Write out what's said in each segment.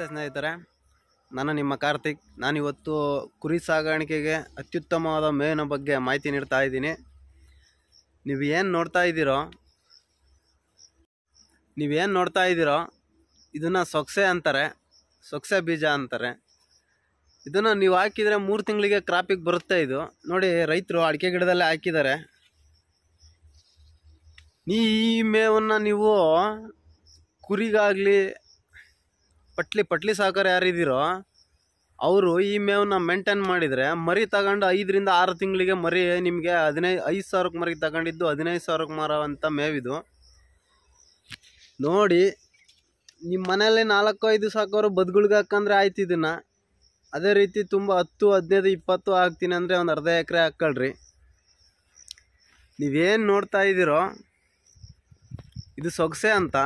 ನಮಸ್ತೆ ಸ್ನೇಹಿತರೆ ನಾನು ನಿಮ್ಮ ಕಾರ್ತಿಕ್ ನಾನಿವತ್ತು ಕುರಿ ಸಾಗಾಣಿಕೆಗೆ ಅತ್ಯುತ್ತಮವಾದ ಮೇವಿನ ಬಗ್ಗೆ ಮಾಹಿತಿ ನೀಡ್ತಾ ಇದ್ದೀನಿ ನೀವು ಏನು ನೋಡ್ತಾ ಇದ್ದೀರೋ ನೀವೇನು ನೋಡ್ತಾ ಇದ್ದೀರೋ ಇದನ್ನು ಸೊಕ್ಸೆ ಅಂತಾರೆ ಸೊಕ್ಸೆ ಬೀಜ ಅಂತಾರೆ ಇದನ್ನು ನೀವು ಹಾಕಿದರೆ ಮೂರು ತಿಂಗಳಿಗೆ ಕ್ರಾಪಿಗೆ ಬರುತ್ತೆ ಇದು ನೋಡಿ ರೈತರು ಅಡಿಕೆ ಗಿಡದಲ್ಲೇ ಹಾಕಿದ್ದಾರೆ ನೀ ಈ ಮೇವನ್ನು ನೀವು ಕುರಿಗಾಗಲಿ ಪಟ್ಲಿ ಪಟ್ಲಿ ಸಾಕಾರ ಯಾರಿದ್ದೀರೋ ಅವರು ಈ ಮೇವನ್ನ ಮೇಂಟೈನ್ ಮಾಡಿದರೆ ಮರಿ ತಗೊಂಡು ಐದರಿಂದ ಆರು ತಿಂಗಳಿಗೆ ಮರಿ ನಿಮಗೆ ಹದಿನೈದು ಐದು ಸಾವಿರಕ್ಕೆ ಮರಿ ತಗೊಂಡಿದ್ದು ಹದಿನೈದು ಸಾವಿರಕ್ಕೆ ಮಾರೋವಂಥ ಮೇವಿದು ನೋಡಿ ನಿಮ್ಮ ಮನೆಯಲ್ಲಿ ನಾಲ್ಕು ಐದು ಸಾಕೋರು ಬದುಗಳಿಗೆ ಹಾಕಂದ್ರೆ ಆಯ್ತು ಇದನ್ನು ಅದೇ ರೀತಿ ತುಂಬ ಹತ್ತು ಹದಿನೈದು ಇಪ್ಪತ್ತು ಹಾಕ್ತೀನಿ ಅಂದರೆ ಒಂದು ಅರ್ಧ ಎಕರೆ ಹಾಕ್ಕೊಳ್ರಿ ನೀವೇನು ನೋಡ್ತಾ ಇದ್ದೀರೋ ಇದು ಸೊಗಸೆ ಅಂತ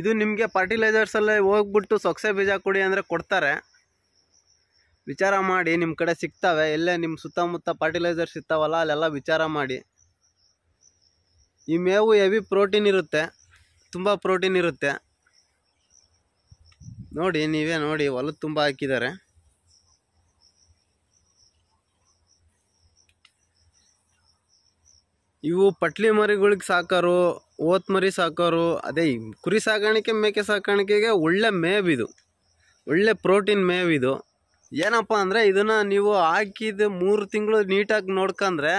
ಇದು ನಿಮಗೆ ಫರ್ಟಿಲೈಸರ್ಸಲ್ಲೇ ಹೋಗ್ಬಿಟ್ಟು ಸೊಕ್ಸೆ ಬೀಜ ಕೊಡಿ ಅಂದರೆ ಕೊಡ್ತಾರೆ ವಿಚಾರ ಮಾಡಿ ನಿಮ್ಮ ಕಡೆ ಸಿಗ್ತವೆ ಎಲ್ಲೇ ನಿಮ್ಮ ಸುತ್ತಮುತ್ತ ಫರ್ಟಿಲೈಸರ್ಸ್ ಸಿಗ್ತಾವಲ್ಲ ಅಲ್ಲೆಲ್ಲ ವಿಚಾರ ಮಾಡಿ ಈ ಮೇವು ಹೆವಿ ಪ್ರೋಟೀನ್ ಇರುತ್ತೆ ತುಂಬ ಪ್ರೋಟೀನ್ ಇರುತ್ತೆ ನೋಡಿ ನೀವೇ ನೋಡಿ ಹೊಲದ ತುಂಬ ಹಾಕಿದ್ದಾರೆ ಇವು ಪಟ್ಲಿ ಮರಿಗಳಿಗೆ ಸಾಕಾರು ಓತ್ಮರಿ ಸಾಕೋರು ಅದೇ ಕುರಿ ಸಾಕಾಣಿಕೆ ಮೇಕೆ ಸಾಕಾಣಿಕೆಗೆ ಒಳ್ಳೆ ಮೇವಿದು ಒಳ್ಳೆ ಪ್ರೋಟೀನ್ ಮೇವಿದು ಏನಪ್ಪ ಅಂದರೆ ಇದನ್ನು ನೀವು ಹಾಕಿದ ಮೂರು ತಿಂಗಳು ನೀಟಾಗಿ ನೋಡ್ಕಂದ್ರೆ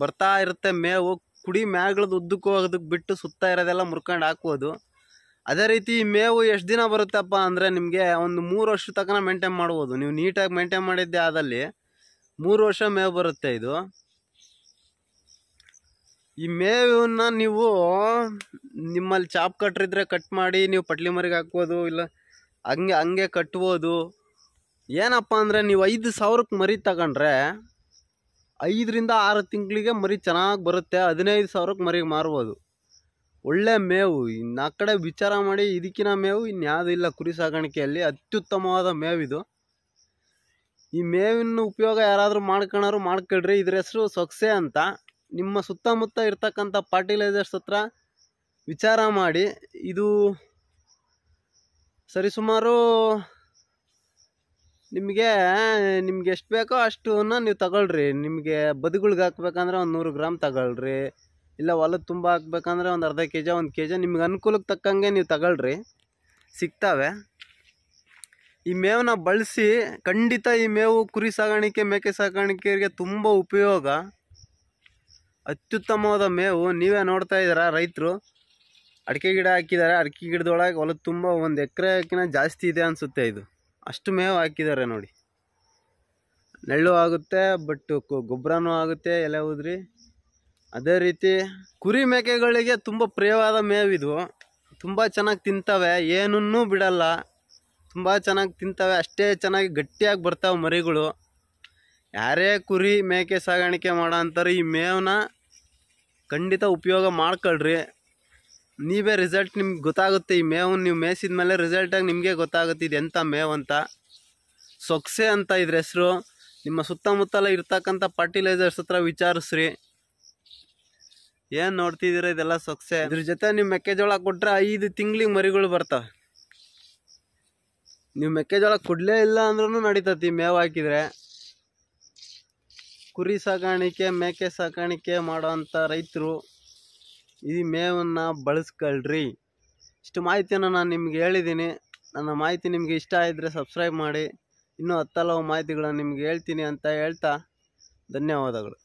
ಬರ್ತಾ ಇರುತ್ತೆ ಮೇವು ಕುಡಿ ಮ್ಯಾಗಳದ್ದು ಉದ್ದಕ್ಕೂ ಹೋಗೋದಕ್ಕೆ ಬಿಟ್ಟು ಸುತ್ತ ಇರೋದೆಲ್ಲ ಮುರ್ಕೊಂಡು ಹಾಕ್ಬೋದು ಅದೇ ರೀತಿ ಮೇವು ಎಷ್ಟು ದಿನ ಬರುತ್ತಪ್ಪ ಅಂದರೆ ನಿಮಗೆ ಒಂದು ಮೂರು ವರ್ಷ ತನಕ ಮೇಂಟೈನ್ ಮಾಡ್ಬೋದು ನೀವು ನೀಟಾಗಿ ಮೇಂಟೈನ್ ಮಾಡಿದ್ದೆ ಆದಲ್ಲಿ ಮೂರು ವರ್ಷ ಮೇವು ಬರುತ್ತೆ ಇದು ಈ ಮೇವನ್ನ ನೀವು ನಿಮ್ಮಲ್ಲಿ ಚಾಪ್ ಕಟ್ರಿದ್ರೆ ಕಟ್ ಮಾಡಿ ನೀವು ಪಟ್ಲಿ ಮರಿಗೆ ಹಾಕ್ಬೋದು ಇಲ್ಲ ಹಂಗೆ ಹಂಗೆ ಕಟ್ಬೋದು ಏನಪ್ಪ ಅಂದರೆ ನೀವು ಐದು ಸಾವಿರಕ್ಕೆ ಮರಿ ತಗೊಂಡ್ರೆ ಐದರಿಂದ ಆರು ತಿಂಗಳಿಗೆ ಮರಿ ಚೆನ್ನಾಗಿ ಬರುತ್ತೆ ಹದಿನೈದು ಸಾವಿರಕ್ಕೆ ಮರಿಗೆ ಮಾರ್ಬೋದು ಒಳ್ಳೆ ಮೇವು ಇನ್ನು ಆ ಕಡೆ ವಿಚಾರ ಮಾಡಿ ಇದಕ್ಕಿನ ಮೇವು ಇನ್ಯಾವುದೂ ಇಲ್ಲ ಕುರಿ ಸಾಗಾಣಿಕೆಯಲ್ಲಿ ಅತ್ಯುತ್ತಮವಾದ ಮೇವಿದು ಈ ಮೇವಿನ ಉಪಯೋಗ ಯಾರಾದರೂ ಮಾಡ್ಕೊಳೋರು ಮಾಡ್ಕೊಳ್ರಿ ಇದ್ರ ಹೆಸರು ಸೊಕ್ಸೆ ಅಂತ ನಿಮ್ಮ ಸುತ್ತಮುತ್ತ ಇರ್ತಕ್ಕಂಥ ಫರ್ಟಿಲೈಸರ್ಸ್ ಹತ್ರ ವಿಚಾರ ಮಾಡಿ ಇದು ಸರಿಸುಮಾರು ನಿಮಗೆ ನಿಮ್ಗೆ ಎಷ್ಟು ಬೇಕೋ ಅಷ್ಟನ್ನು ನೀವು ತಗೊಳ್ರಿ ನಿಮಗೆ ಬದುಗಳಿಗೆ ಹಾಕ್ಬೇಕಂದ್ರೆ ಒಂದು ನೂರು ಗ್ರಾಮ್ ತಗೊಳ್ರಿ ಇಲ್ಲ ಹೊಲದ ತುಂಬ ಹಾಕ್ಬೇಕಂದ್ರೆ ಒಂದು ಅರ್ಧ ಕೆ ಜಿ ಒಂದು ಕೆ ಜಿ ನಿಮ್ಗೆ ಅನುಕೂಲಕ್ಕೆ ತಕ್ಕಂಗೆ ನೀವು ತಗೊಳ್ರಿ ಸಿಗ್ತವೆ ಈ ಮೇವನ್ನ ಬಳಸಿ ಖಂಡಿತ ಈ ಮೇವು ಕುರಿ ಸಾಗಾಣಿಕೆ ಮೇಕೆ ಸಾಕಾಣಿಕೆಗೆ ತುಂಬ ಉಪಯೋಗ ಅತ್ಯುತ್ತಮವಾದ ಮೇವು ನೀವೇ ನೋಡ್ತಾ ಇದ್ದೀರಾ ರೈತರು ಅಡಿಕೆ ಗಿಡ ಹಾಕಿದ್ದಾರೆ ಅಡಿಕೆ ಗಿಡದೊಳಗೆ ಹೊಲ ತುಂಬ ಒಂದು ಎಕರೆಕಿನ ಜಾಸ್ತಿ ಇದೆ ಅನಿಸುತ್ತೆ ಇದು ಅಷ್ಟು ಮೇವು ಹಾಕಿದ್ದಾರೆ ನೋಡಿ ನೆಳ್ಳು ಆಗುತ್ತೆ ಬಟ್ ಗೊಬ್ಬರನೂ ಆಗುತ್ತೆ ಎಲೆ ಹೋದ್ರಿ ಅದೇ ರೀತಿ ಕುರಿ ಮೇಕೆಗಳಿಗೆ ತುಂಬ ಪ್ರಿಯವಾದ ಮೇವು ಇದು ತುಂಬ ಚೆನ್ನಾಗಿ ತಿಂತವೆ ಏನನ್ನೂ ಬಿಡಲ್ಲ ತುಂಬ ಚೆನ್ನಾಗಿ ತಿಂತವೆ ಅಷ್ಟೇ ಚೆನ್ನಾಗಿ ಗಟ್ಟಿಯಾಗಿ ಬರ್ತಾವೆ ಮರಿಗಳು ಯಾರೇ ಕುರಿ ಮೇಕೆ ಸಾಗಾಣಿಕೆ ಮಾಡೋ ಅಂತಾರೆ ಈ ಮೇವನ್ನ ಖಂಡಿತ ಉಪಯೋಗ ಮಾಡ್ಕೊಳ್ರಿ ನೀವೇ ರಿಸಲ್ಟ್ ನಿಮ್ಗೆ ಗೊತ್ತಾಗುತ್ತೆ ಈ ಮೇವು ನೀವು ಮೇಯಿಸಿದ ಮೇಲೆ ರಿಸಲ್ಟಾಗಿ ನಿಮಗೆ ಗೊತ್ತಾಗುತ್ತೆ ಇದು ಎಂಥ ಮೇವು ಅಂತ ಸೊಕ್ಸೆ ಅಂತ ಇದ್ರ ಹೆಸರು ನಿಮ್ಮ ಸುತ್ತಮುತ್ತಲ ಇರ್ತಕ್ಕಂಥ ಫರ್ಟಿಲೈಸರ್ಸ್ ಹತ್ರ ವಿಚಾರಿಸ್ರಿ ಏನು ನೋಡ್ತಿದ್ದೀರ ಇದೆಲ್ಲ ಸೊಕ್ಸೆ ಇದ್ರ ಜೊತೆ ನೀವು ಮೆಕ್ಕೆಜೋಳ ಕೊಟ್ಟರೆ ಐದು ತಿಂಗ್ಳಿಗೆ ಮರಿಗಳು ಬರ್ತವೆ ನೀವು ಮೆಕ್ಕೆಜೋಳ ಕೊಡಲೇ ಇಲ್ಲ ಅಂದ್ರೂ ನಡೀತತಿ ಮೇವು ಹಾಕಿದರೆ ಕುರಿ ಸಾಕಾಣಿಕೆ ಮೇಕೆ ಸಾಕಾಣಿಕೆ ಮಾಡುವಂಥ ರೈತರು ಈ ಮೇವನ್ನು ಬಳಸ್ಕೊಳ್ರಿ ಇಷ್ಟು ಮಾಹಿತಿಯನ್ನು ನಾನು ನಿಮ್ಗೆ ಹೇಳಿದ್ದೀನಿ ನನ್ನ ಮಾಹಿತಿ ನಿಮಗೆ ಇಷ್ಟ ಇದ್ದರೆ ಸಬ್ಸ್ಕ್ರೈಬ್ ಮಾಡಿ ಇನ್ನೂ ಹತ್ತಲವು ಮಾಹಿತಿಗಳನ್ನು ನಿಮ್ಗೆ ಹೇಳ್ತೀನಿ ಅಂತ ಹೇಳ್ತಾ ಧನ್ಯವಾದಗಳು